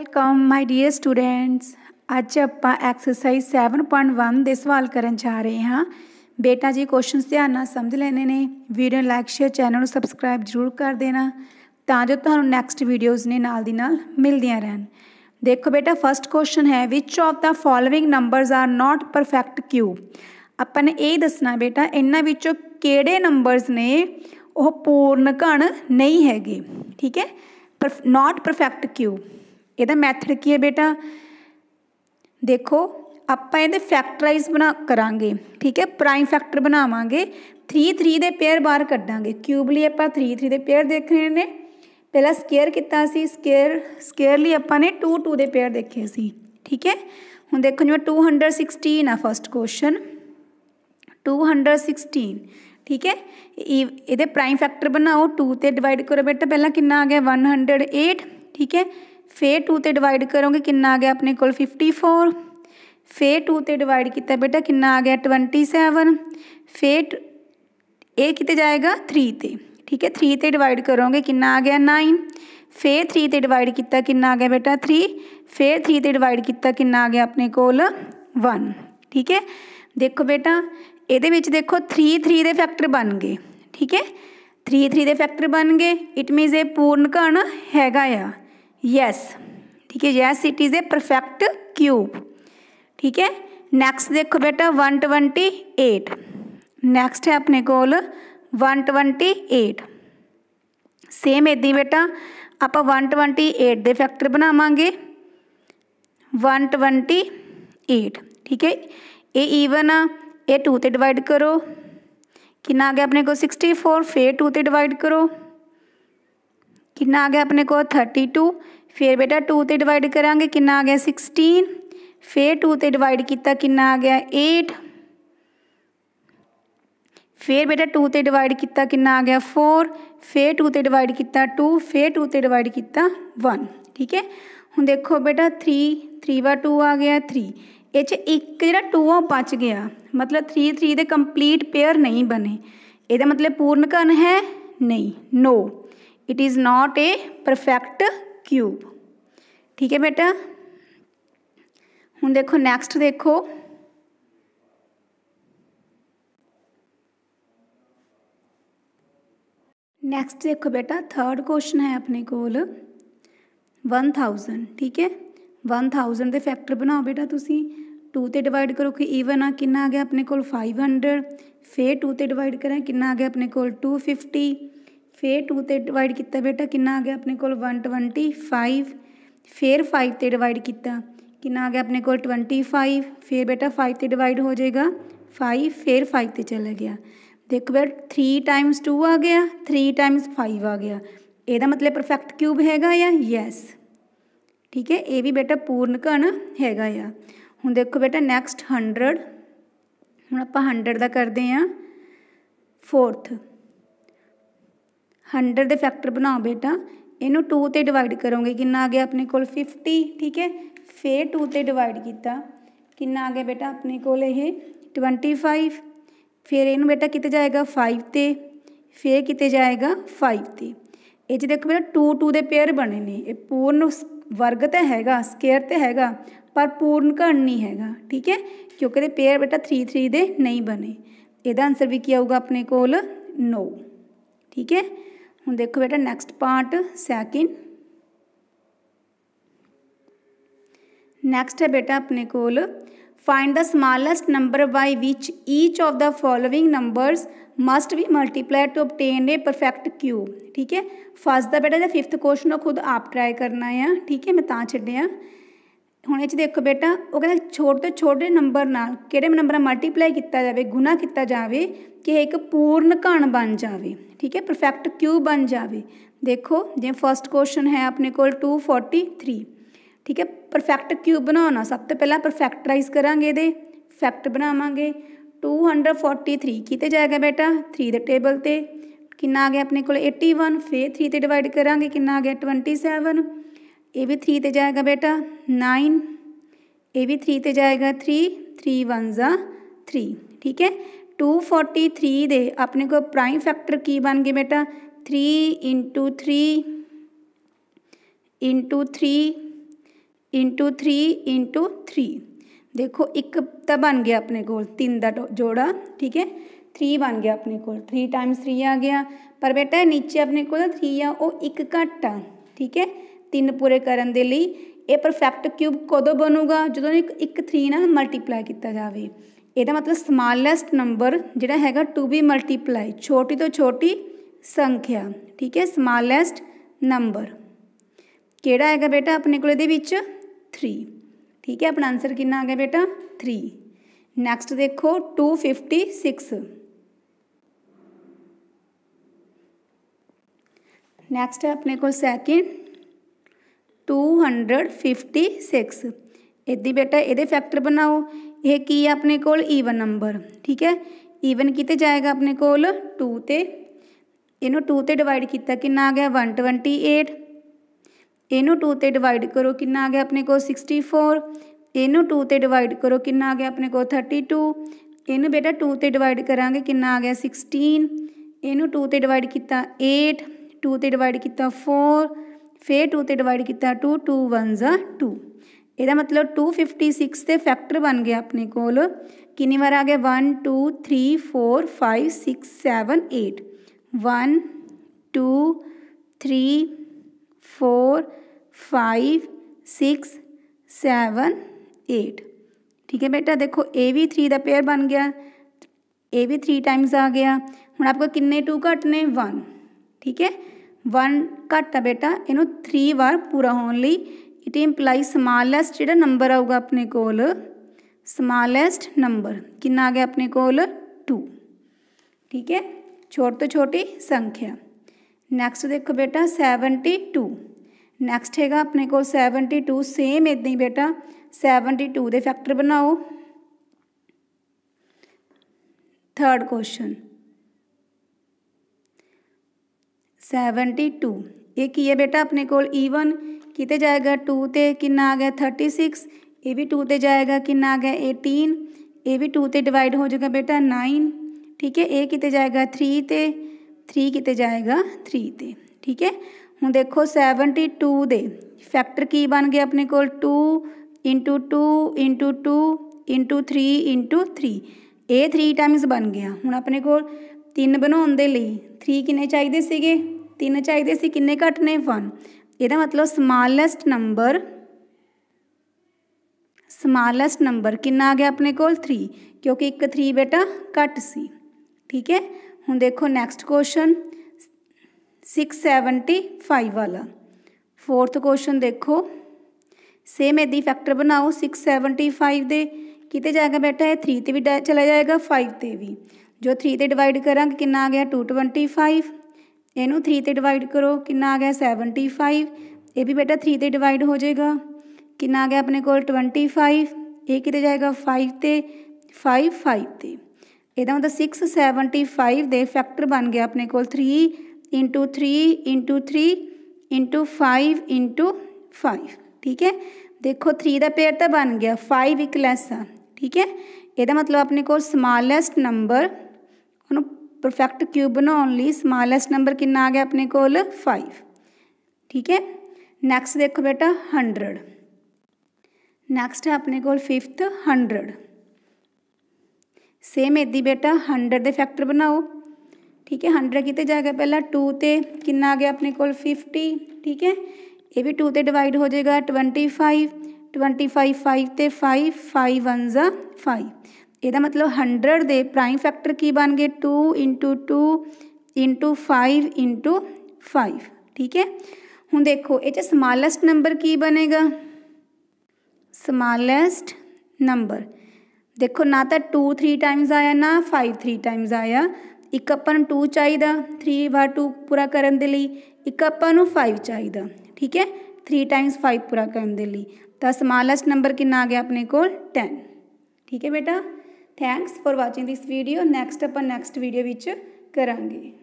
welcome my dear students ਅੱਜ ਆਪਾਂ exercise 7.1 ਦੇ ਸਵਾਲ ਕਰਨ ਜਾ ਰਹੇ ਹਾਂ ਬੇਟਾ ਜੀ ਕੁਐਸਚਨਸ ਧਿਆਨ ਨਾਲ ਸਮਝ ਲੈਣੇ ਨੇ ਵੀਡੀਓ ਲਾਈਕ ਸ਼ੇਅਰ ਚੈਨਲ ਨੂੰ ਸਬਸਕ੍ਰਾਈਬ ਜ਼ਰੂਰ ਕਰ ਦੇਣਾ ਤਾਂ ਜੋ ਤੁਹਾਨੂੰ ਨੈਕਸਟ ਵੀਡੀਓਜ਼ ਨੇ ਨਾਲ ਦੀ ਨਾਲ ਮਿਲਦੀਆਂ ਰਹਿਣ ਦੇਖੋ ਬੇਟਾ ਫਰਸਟ ਕੁਐਸਚਨ ਹੈ which of the following numbers are not perfect cube ਆਪਾਂ ਨੇ ਇਹ ਦੱਸਣਾ ਬੇਟਾ ਇਹਨਾਂ ਵਿੱਚੋਂ ਕਿਹੜੇ ਨੰਬਰਸ ਨੇ ਉਹ ਪੂਰਨ ਘਣ ਨਹੀਂ ਹੈਗੇ ਠੀਕ ਹੈ ਨਾਟ ਪਰਫੈਕਟ ਕਿਊਬ ਇਹਦਾ ਮੈਥਡ ਕੀ ਹੈ ਬੇਟਾ ਦੇਖੋ ਆਪਾਂ ਇਹਦੇ ਫੈਕਟਰਾਈਜ਼ ਬਣਾ ਕਰਾਂਗੇ ਠੀਕ ਹੈ ਪ੍ਰਾਈਮ ਫੈਕਟਰ ਬਣਾਵਾਂਗੇ 3 3 ਦੇ ਪੇਅਰ ਬਾਹਰ ਕੱਢਾਂਗੇ ਕਿਊਬ ਲਈ ਆਪਾਂ 3 3 ਦੇ ਪੇਅਰ ਦੇਖਣੇ ਨੇ ਪਹਿਲਾਂ ਸਕੁਅਰ ਕੀਤਾ ਸੀ ਸਕੁਅਰ ਸਕੁਅਰ ਲਈ ਆਪਾਂ ਨੇ 2 2 ਦੇ ਪੇਅਰ ਦੇਖੇ ਸੀ ਠੀਕ ਹੈ ਹੁਣ ਦੇਖੋ ਜਿਵੇਂ 216 ਆ ਫਸਟ ਕੁਐਸਚਨ 216 ਠੀਕ ਹੈ ਇਹਦੇ ਪ੍ਰਾਈਮ ਫੈਕਟਰ ਬਣਾਓ 2 ਤੇ ਡਿਵਾਈਡ ਕਰੋ ਬੇਟਾ ਪਹਿਲਾਂ ਕਿੰਨਾ ਆ ਗਿਆ 108 ਠੀਕ ਹੈ ਫੇਰ 2 ਤੇ ਡਿਵਾਈਡ ਕਰੋਗੇ ਕਿੰਨਾ ਆ ਗਿਆ ਆਪਣੇ ਕੋਲ 54 ਫੇਰ 2 ਤੇ ਡਿਵਾਈਡ ਕੀਤਾ ਬੇਟਾ ਕਿੰਨਾ ਆ ਗਿਆ 27 ਫੇਰ ਇਹ ਕਿਤੇ ਜਾਏਗਾ 3 ਤੇ ਠੀਕ ਹੈ 3 ਤੇ ਡਿਵਾਈਡ ਕਰੋਗੇ ਕਿੰਨਾ ਆ ਗਿਆ 9 ਫੇਰ 3 ਤੇ ਡਿਵਾਈਡ ਕੀਤਾ ਕਿੰਨਾ ਆ ਗਿਆ ਬੇਟਾ 3 ਫੇਰ 3 ਤੇ ਡਿਵਾਈਡ ਕੀਤਾ ਕਿੰਨਾ ਆ ਗਿਆ ਆਪਣੇ ਕੋਲ 1 ਠੀਕ ਹੈ ਦੇਖੋ ਬੇਟਾ ਇਹਦੇ ਵਿੱਚ ਦੇਖੋ 3 3 ਦੇ ਫੈਕਟਰ ਬਣ ਗਏ ਠੀਕ ਹੈ 3 3 ਦੇ ਫੈਕਟਰ ਬਣ ਗਏ ਇਟ ਮੀਨਸ ਇਹ ਪੂਰਨ ਘਣ ਹੈਗਾ ਆ यस ठीक है yes it is a perfect cube ठीक है नेक्स्ट देखो बेटा वन ट्वेंटी एट नैक्सट है अपने कोल वन ट्वेंटी एट सेम ए बेटा आप वन ट्वेंटी एट दे फैक्टर बनावे वन ट्वेंटी एट ठीक है ये ईवन आ टू तो डिवाइड करो कि आ गया अपने को सिक्सटी फोर फिर टू तो डिवाइड करो कि आ गया अपने को थर्टी टू फिर बेटा टू से डिवाइड करा कि आ गया सिक्सटीन फिर टू से डिवाइड किया कि आ गया एट फिर बेटा टू से डिवाइड किया कि आ गया फोर फिर टू से डिवाइड किया टू फिर टू से डिवाइड किया वन ठीक है ਹੁਣ देखो बेटा थ्री थ्री ਵਾ टू आ गया थ्री ਇਹ एक जरा टू 2 ਆ गया मतलब थ्री थ्री के ਦੇ पेयर नहीं बने ਬਣੇ मतलब ਮਤਲਬ ਪੂਰਨ ਘਨ ਹੈ ਨਹੀਂ it is not a perfect cube ठीक है बेटा हूँ देखो नैक्सट देखो नैक्सट देखो बेटा थर्ड क्वेश्चन है अपने को वन थाउजेंड ठीक है वन थाउजेंड के फैक्टर बनाओ बेटा तुम टू से डिवाइड करो कि ईवन आ कि आ गया अपने को फाइव हंड्रड फिर टू से डिवाइड करें कि आ गया अपने को टू फिफ्टी ਫੇਰ 2 ਤੇ ਡਿਵਾਈਡ ਕੀਤਾ ਬੇਟਾ ਕਿੰਨਾ ਆ ਗਿਆ ਆਪਣੇ ਕੋਲ 125 ਫੇਰ 5 ਤੇ ਡਿਵਾਈਡ ਕੀਤਾ ਕਿੰਨਾ ਆ ਗਿਆ ਆਪਣੇ ਕੋਲ 25 ਫੇਰ ਬੇਟਾ 5 ਤੇ ਡਿਵਾਈਡ ਹੋ ਜਾਏਗਾ 5 ਫੇਰ 5 ਤੇ ਚਲਾ ਗਿਆ ਦੇਖੋ ਬੇਟਾ 3 ਟਾਈਮਸ 2 ਆ ਗਿਆ 3 ਟਾਈਮਸ 5 ਆ ਗਿਆ ਇਹਦਾ ਮਤਲਬ ਪਰਫੈਕਟ ਕਿਊਬ ਹੈਗਾ ਆ ਯੈਸ ਠੀਕ ਹੈ ਇਹ ਵੀ ਬੇਟਾ ਪੂਰਨ ਘਣ ਹੈਗਾ ਆ ਹੁਣ ਦੇਖੋ ਬੇਟਾ ਨੈਕਸਟ 100 ਹੁਣ ਆਪਾਂ 100 ਦਾ ਕਰਦੇ ਆ ਫੋਰਥ 100 ਦੇ ਫੈਕਟਰ ਬਣਾਓ ਬੇਟਾ ਇਹਨੂੰ 2 ਤੇ ਡਿਵਾਈਡ ਕਰੋਗੇ ਕਿੰਨਾ ਆ ਗਿਆ ਆਪਣੇ ਕੋਲ 50 ਠੀਕ ਹੈ ਫੇਰ 2 ਤੇ ਡਿਵਾਈਡ ਕੀਤਾ ਕਿੰਨਾ ਆ ਗਿਆ ਬੇਟਾ ਆਪਣੇ ਕੋਲ ਇਹ 25 ਫੇਰ ਇਹਨੂੰ ਬੇਟਾ ਕਿਤੇ ਜਾਏਗਾ 5 ਤੇ ਫੇਰ ਕਿਤੇ ਜਾਏਗਾ 5 ਤੇ ਇਹ ਚ ਦੇਖੋ ਬੇਟਾ 2 2 ਦੇ ਪੇਅਰ ਬਣੇ ਨੇ ਇਹ ਪੂਰਨ ਵਰਗ ਤਾਂ ਹੈਗਾ ਸਕੁਅਰ ਤੇ ਹੈਗਾ ਪਰ ਪੂਰਨ ਘਣ ਨਹੀਂ ਹੈਗਾ ਠੀਕ ਹੈ ਕਿਉਂਕਿ ਇਹਦੇ ਪੇਅਰ ਬੇਟਾ 3 3 ਦੇ ਨਹੀਂ ਬਣੇ ਇਹਦਾ ਆਨਸਰ ਵੀ ਕੀ ਆਊਗਾ ਆਪਣੇ ਕੋਲ 9 ਠੀਕ ਹੈ हम देखो बेटा नैक्सट पार्ट सैकिन नैक्सट है बेटा अपने को find the smallest number by which each of the following numbers must be multiply to obtain a perfect cube ठीक है फर्स्ट का बेटा जो फिफ्थ क्वेश्चन खुद आप ट्राई करना है ठीक है मैं ता छड़िया ਹੁਣ ਇਹ 'ਚ ਦੇਖੋ ਬੇਟਾ ਉਹ ਕਹਿੰਦਾ ਛੋਟੇ ਤੋਂ ਛੋਟੇ ਨੰਬਰ ਨਾਲ ਕਿਹੜੇ ਨੰਬਰ ਨਾਲ ਮਲਟੀਪਲਾਈ ਕੀਤਾ ਜਾਵੇ ਗੁਣਾ ਕੀਤਾ ਜਾਵੇ ਕਿ ਇੱਕ ਪੂਰਨ ਘਣ ਬਣ ਜਾਵੇ ਠੀਕ ਹੈ ਪਰਫੈਕਟ ਕਿਊ ਬਣ ਜਾਵੇ ਦੇਖੋ ਜੇ ਫਰਸਟ ਕੁਐਸਚਨ ਹੈ ਆਪਣੇ ਕੋਲ 243 ਠੀਕ ਹੈ ਪਰਫੈਕਟ ਕਿਊ ਬਣਾਉਣਾ ਸਭ ਤੋਂ ਪਹਿਲਾਂ ਪਰਫੈਕਟਰਾਈਜ਼ ਕਰਾਂਗੇ ਇਹਦੇ ਫੈਕਟ ਬਣਾਵਾਂਗੇ 243 ਕਿਤੇ ਜਾਏਗਾ ਬੇਟਾ 3 ਦੇ ਟੇਬਲ ਤੇ ਕਿੰਨਾ ਆ ਗਿਆ ਆਪਣੇ ਕੋਲ 81 ਫੇਰ 3 ਤੇ ਡਿਵਾਈਡ ਕਰਾਂਗੇ ਕਿੰਨਾ ਆ ਗਿਆ 27 ए भी थ्री ते जाएगा बेटा नाइन ए भी थ्री ते जाएगा थ्री थ्री वन ज़ा थ्री ठीक है टू फोर्टी थ्री दे अपने को प्राइम फैक्टर की बन गए बेटा three into three into three into three into three देखो एक तो बन गया अपने को तीन का जोड़ा ठीक है थ्री बन गया अपने को थ्री टाइम्स थ्री आ गया पर बेटा नीचे अपने को थ्री आ वो एक घट्ट आ ठीक है ਤਿੰਨ ਪੂਰੇ ਕਰਨ ਦੇ ਲਈ ਇਹ ਪਰਫੈਕਟ ਕਿਊਬ ਕਦੋਂ ਬਣੂਗਾ ਜਦੋਂ ਇੱਕ ਇੱਕ 3 ਨਾਲ ਮਲਟੀਪਲਾਈ ਕੀਤਾ ਜਾਵੇ ਇਹਦਾ ਮਤਲਬ ਸਮਾਲੈਸਟ ਨੰਬਰ ਜਿਹੜਾ ਹੈਗਾ ਟੂ ਬੀ ਮਲਟੀਪਲਾਈ ਛੋਟੀ ਤੋਂ ਛੋਟੀ ਸੰਖਿਆ ਠੀਕ ਹੈ ਸਮਾਲੈਸਟ ਨੰਬਰ ਕਿਹੜਾ ਹੈਗਾ ਬੇਟਾ ਆਪਣੇ ਕੋਲ ਇਹਦੇ ਵਿੱਚ 3 ਠੀਕ ਹੈ ਆਪਣਾ ਆਨਸਰ ਕਿੰਨਾ ਆ ਗਿਆ ਬੇਟਾ 3 ਨੈਕਸਟ ਦੇਖੋ 256 ਨੈਕਸਟ ਹੈ ਆਪਣੇ ਕੋਲ ਸੈਕਿੰਡ 256 ਇਦੀ ਬੇਟਾ ਇਹਦੇ ਫੈਕਟਰ ਬਣਾਓ ਇਹ ਕੀ ਆ ਆਪਣੇ ਕੋਲ ਈਵਨ ਨੰਬਰ ਠੀਕ ਹੈ ਈਵਨ ਕਿਤੇ ਜਾਏਗਾ ਆਪਣੇ ਕੋਲ 2 ਤੇ ਇਹਨੂੰ 2 ਤੇ ਡਿਵਾਈਡ ਕੀਤਾ ਕਿੰਨਾ ਆ ਗਿਆ 128 ਇਹਨੂੰ 2 ਤੇ ਡਿਵਾਈਡ ਕਰੋ ਕਿੰਨਾ ਆ ਗਿਆ ਆਪਣੇ ਕੋਲ 64 ਇਹਨੂੰ 2 ਤੇ ਡਿਵਾਈਡ ਕਰੋ ਕਿੰਨਾ ਆ ਗਿਆ ਆਪਣੇ ਕੋਲ 32 ਇਹਨੂੰ ਬੇਟਾ 2 ਤੇ ਡਿਵਾਈਡ ਕਰਾਂਗੇ ਕਿੰਨਾ ਆ ਗਿਆ 16 ਇਹਨੂੰ 2 ਤੇ ਡਿਵਾਈਡ ਕੀਤਾ 8 2 ਤੇ ਡਿਵਾਈਡ ਕੀਤਾ 4 फिर टू तो डिवाइड किया टू टू वन ज टू यदा मतलब टू फिफ्टी सिक्स से फैक्टर बन गया अपने को कि बार आ गया one two three four five six seven eight one two three four five six seven eight ठीक है बेटा देखो ए भी थ्री का पेयर बन गया ए भी थ्री टाइम्स आ गया हूँ आपको किन्ने टू घटने वन ठीक है 1 ਘੱਟ ਆ ਬੇਟਾ ਇਹਨੂੰ 3 ਵਾਰ ਪੂਰਾ ਹੋਣ ਲਈ ਇਟ ਇੰਪਲਾਈ ਸਮਾਲੈਸਟ ਜਿਹੜਾ ਨੰਬਰ ਆਊਗਾ ਆਪਣੇ ਕੋਲ ਸਮਾਲੈਸਟ ਨੰਬਰ ਕਿੰਨਾ ਆ ਗਿਆ ਆਪਣੇ ਕੋਲ 2 ਠੀਕ ਹੈ ਛੋਟ ਤੋਂ ਛੋਟੀ ਸੰਖਿਆ ਨੈਕਸਟ ਦੇਖੋ ਬੇਟਾ 72 ਨੈਕਸਟ ਹੈਗਾ ਆਪਣੇ ਕੋਲ 72 ਸੇਮ ਇਦਾਂ ਹੀ ਬੇਟਾ 72 ਦੇ ਫੈਕਟਰ ਬਣਾਓ ਥਰਡ ਕੁਐਸਚਨ सैवनटी टू ये है बेटा अपने को ईवन e कितने जाएगा टू तो कि आ गया थर्टी सिक्स ए भी टू तो जाएगा कि आ गया एटीन ए भी टू तो डिवाइड हो जाएगा बेटा नाइन ठीक है ए कितने जाएगा थ्री ते थ्री कितने जाएगा थ्री तो ठीक है हूँ देखो सैवनटी टू दे फैक्टर की बन गया अपने को two into two into two into three into three ए थ्री टाइम्स बन गया हूँ अपने को तीन बनाने लिए थ्री किन्ने चाहिए सके ਤਿੰਨ ਚਾਹੀਦੇ ਸੀ ਕਿੰਨੇ ਘੱਟ ਨੇ 1 ਇਹਦਾ ਮਤਲਬ ਸਮਾਲੈਸਟ ਨੰਬਰ ਸਮਾਲੈਸਟ ਨੰਬਰ ਕਿੰਨਾ ਆ ਗਿਆ ਆਪਣੇ ਕੋਲ 3 ਕਿਉਂਕਿ ਇੱਕ 3 ਬੇਟਾ ਘੱਟ ਸੀ ਠੀਕ ਹੈ ਹੁਣ ਦੇਖੋ ਨੈਕਸਟ ਕੁਐਸਚਨ 675 ਵਾਲਾ ਫੋਰਥ ਕੁਐਸਚਨ ਦੇਖੋ ਸੇਮ ਇਦੀ ਫੈਕਟਰ ਬਣਾਓ 675 ਦੇ ਕਿਤੇ ਜਾਏਗਾ ਬੇਟਾ ਇਹ 3 ਤੇ ਵੀ ਚਲਾ ਜਾਏਗਾ 5 ਤੇ ਵੀ ਜੋ 3 ਤੇ ਡਿਵਾਈਡ ਕਰਾਂਗੇ ਕਿੰਨਾ ਆ ਗਿਆ 225 ਇਹਨੂੰ 3 ਤੇ ਡਿਵਾਈਡ ਕਰੋ ਕਿੰਨਾ ਆ ਗਿਆ 75 ਇਹ ਵੀ ਬੇਟਾ 3 ਤੇ ਡਿਵਾਈਡ ਹੋ ਜਾਏਗਾ ਕਿੰਨਾ ਆ ਗਿਆ ਆਪਣੇ ਕੋਲ 25 ਇਹ ਕਿਤੇ ਜਾਏਗਾ 5 ਤੇ 5 5 ਤੇ ਇਹਦਾ ਮਤਲਬ 675 ਦੇ ਫੈਕਟਰ ਬਣ ਗਿਆ ਆਪਣੇ ਕੋਲ 3 3 3 5 5 ਠੀਕ ਹੈ ਦੇਖੋ 3 ਦਾ ਪੇਅਰ ਤਾਂ ਬਣ ਗਿਆ 5 ਇੱਕ ਲੈਸ ਆ ਠੀਕ ਹੈ ਇਹਦਾ ਮਤਲਬ ਆਪਣੇ ਕੋਲ ਸਮਾਲੈਸਟ ਨੰਬਰ परफेक्ट क्यूब बना ली समालैसट नंबर कि आ गया अपने को फाइव ठीक है नैक्सट देखो बेटा हंड्रड नैक्सट है अपने को फिफ्थ हंड्रड सेम ए बेटा हंडर्ड के फैक्टर बनाओ ठीक है हंडर्ड कितने जाएगा पहला टू तो कि आ गया अपने को फिफ्टी ठीक है ये भी टू तो डिवाइड हो जाएगा twenty five twenty five five तो फाइव फाइव वन ज़ा फाइव ਇਹਦਾ ਮਤਲਬ 100 ਦੇ ਪ੍ਰਾਈਮ ਫੈਕਟਰ ਕੀ ਬਣ ਗਏ 2 2 5 5 ਠੀਕ ਹੈ ਹੁਣ ਦੇਖੋ ਇਹ ਚ ਸਮਾਲੈਸਟ ਨੰਬਰ ਕੀ ਬਣੇਗਾ ਸਮਾਲੈਸਟ ਨੰਬਰ ਦੇਖੋ ਨਾ ਤਾਂ 2 3 ਟਾਈਮਸ ਆਇਆ ਨਾ 5 3 ਟਾਈਮਸ ਆਇਆ ਇੱਕ ਆਪਾਂ ਨੂੰ 2 ਚਾਹੀਦਾ 3 ਵਾਰ 2 ਪੂਰਾ ਕਰਨ ਦੇ ਲਈ ਇੱਕ ਆਪਾਂ ਨੂੰ 5 ਚਾਹੀਦਾ ਠੀਕ ਹੈ 3 ਟਾਈਮਸ 5 ਪੂਰਾ ਕਰਨ ਦੇ ਲਈ ਤਾਂ ਸਮਾਲੈਸਟ ਨੰਬਰ ਕਿੰਨਾ ਆ ਗਿਆ ਆਪਣੇ ਕੋਲ 10 ठीक है बेटा thanks for watching this video next ਆਪਾਂ ਨੈਕਸਟ ਵੀਡੀਓ ਵਿੱਚ ਕਰਾਂਗੇ